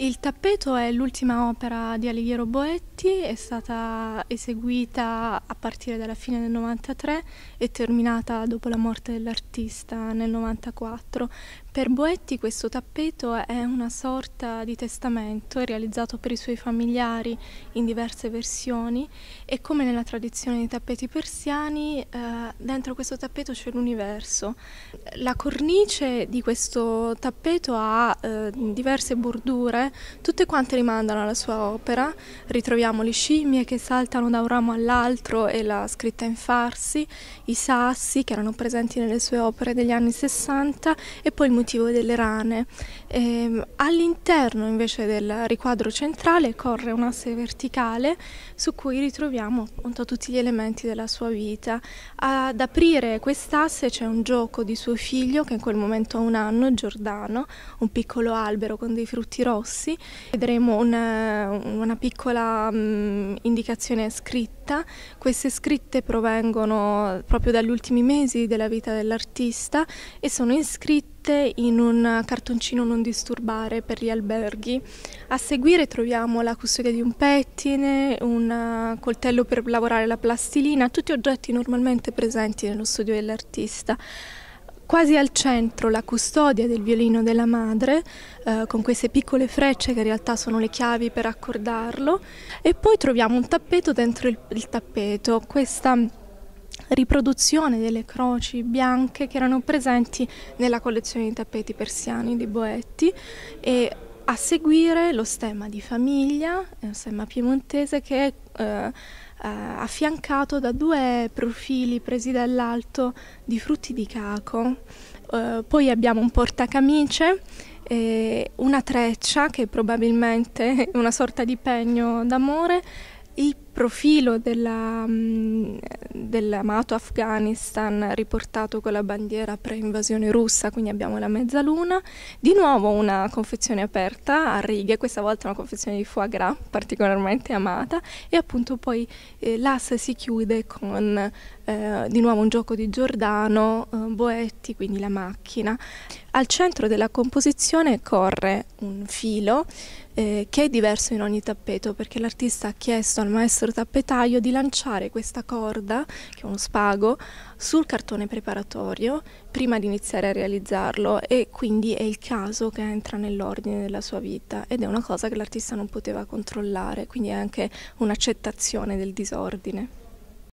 Il tappeto è l'ultima opera di Alighiero Boetti, è stata eseguita a partire dalla fine del 93 e terminata dopo la morte dell'artista nel 94. Per Boetti questo tappeto è una sorta di testamento realizzato per i suoi familiari in diverse versioni e come nella tradizione dei tappeti persiani, eh, dentro questo tappeto c'è l'universo. La cornice di questo tappeto ha eh, diverse bordure tutte quante rimandano alla sua opera, ritroviamo le scimmie che saltano da un ramo all'altro e la scritta in farsi, i sassi che erano presenti nelle sue opere degli anni 60 e poi il motivo delle rane. Ehm, all'interno invece del riquadro centrale corre un asse verticale su cui ritroviamo appunto tutti gli elementi della sua vita. Ad aprire quest'asse c'è un gioco di suo figlio che in quel momento ha un anno, Giordano, un piccolo albero con dei frutti rossi rossi. Vedremo una, una piccola mh, mm, indicazione scritta. Queste scritte provengono proprio dagli ultimi mesi della vita dell'artista e sono iscritte in un cartoncino non disturbare per gli alberghi. A seguire troviamo la custodia di un pettine, un coltello per lavorare la plastilina, tutti oggetti normalmente presenti nello studio dell'artista quasi al centro la custodia del violino della madre, eh, con queste piccole frecce che in realtà sono le chiavi per accordarlo, e poi troviamo un tappeto dentro il, il tappeto, questa riproduzione delle croci bianche che erano presenti nella collezione di tappeti persiani di Boetti e a seguire lo stemma di famiglia, è un stemma piemontese che è eh, eh, affiancato da due profili presi dall'alto di frutti di caco. Eh, poi abbiamo un portacamice, eh, una treccia che è probabilmente è una sorta di pegno d'amore, il profilo dell'amato mm, Afghanistan riportato con la bandiera pre-invasione russa, quindi abbiamo la mezzaluna, di nuovo una confezione aperta a righe, questa volta una confezione di foie gras particolarmente amata e appunto poi eh, l'asse si chiude con eh, di nuovo un gioco di Giordano, eh, Boetti, quindi la macchina. Al centro della composizione corre un filo eh, che è diverso in ogni tappeto perché l'artista ha chiesto al maestro nostro tappetaio di lanciare questa corda, che è uno spago, sul cartone preparatorio prima di iniziare a realizzarlo e quindi è il caso che entra nell'ordine della sua vita ed è una cosa che l'artista non poteva controllare, quindi è anche un'accettazione del disordine.